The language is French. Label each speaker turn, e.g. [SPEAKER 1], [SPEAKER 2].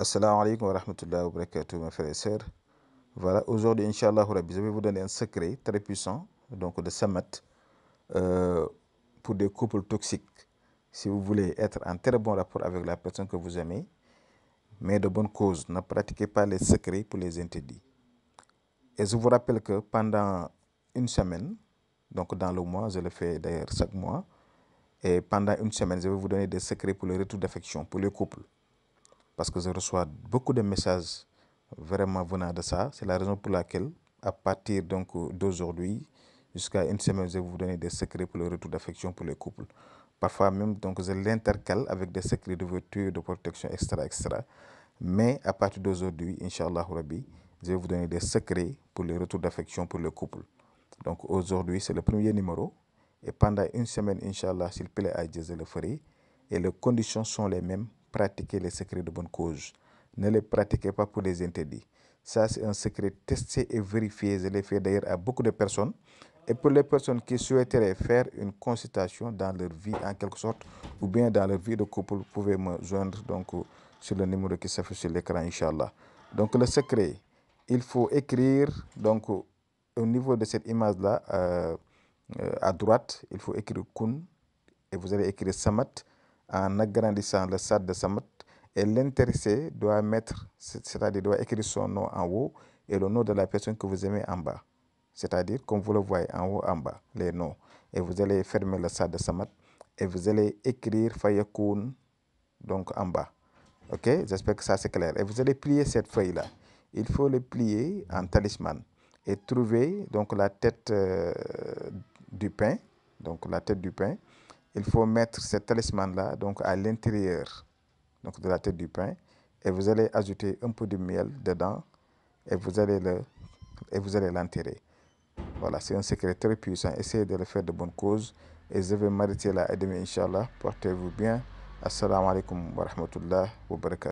[SPEAKER 1] Assalamu alaikum wa rahmatullahi wa barakatuh, mes frères et sœurs. Voilà, aujourd'hui, Inch'Allah, je vais vous donner un secret très puissant, donc de Samat, euh, pour des couples toxiques. Si vous voulez être en très bon rapport avec la personne que vous aimez, mais de bonne cause, ne pratiquez pas les secrets pour les interdits. Et je vous rappelle que pendant une semaine, donc dans le mois, je le fais d'ailleurs chaque mois, et pendant une semaine, je vais vous donner des secrets pour le retour d'affection, pour les couples parce que je reçois beaucoup de messages vraiment venant de ça. C'est la raison pour laquelle, à partir donc d'aujourd'hui jusqu'à une semaine, je vais vous donner des secrets pour le retour d'affection pour les couples. Parfois même, donc, je l'intercale avec des secrets de voiture, de protection, extra extra Mais à partir d'aujourd'hui, Inch'Allah Rabbi, je vais vous donner des secrets pour le retour d'affection pour le couple. Donc aujourd'hui, c'est le premier numéro. Et pendant une semaine, Inch'Allah, s'il plaît à Dieu, je le ferai. Et les conditions sont les mêmes pratiquer les secrets de bonne cause. Ne les pratiquez pas pour les interdits. Ça, c'est un secret testé et vérifié. Je l'ai fait d'ailleurs à beaucoup de personnes. Et pour les personnes qui souhaiteraient faire une consultation dans leur vie, en quelque sorte, ou bien dans leur vie de couple, vous pouvez me joindre donc, sur le numéro qui s'affiche sur l'écran, Inch'Allah. Donc, le secret, il faut écrire, donc, au niveau de cette image-là, euh, euh, à droite, il faut écrire Kun, et vous allez écrire Samat, en agrandissant le sac de Samat et l'intéressé doit mettre, c'est-à-dire doit écrire son nom en haut et le nom de la personne que vous aimez en bas. C'est-à-dire, comme vous le voyez en haut, en bas, les noms. Et vous allez fermer le sade de Samat et vous allez écrire Fayakoun, donc en bas. Ok J'espère que ça c'est clair. Et vous allez plier cette feuille-là. Il faut le plier en talisman et trouver donc la tête euh, du pain, donc la tête du pain, il faut mettre ce talisman-là donc à l'intérieur donc de la tête du pain et vous allez ajouter un peu de miel dedans et vous allez le et vous allez l'enterrer. Voilà, c'est un secret très puissant. Essayez de le faire de bonne cause. Et je vais m'arrêter là et demain, Portez-vous bien. Assalamu alaikum wa rahmatullah wa barakatuh.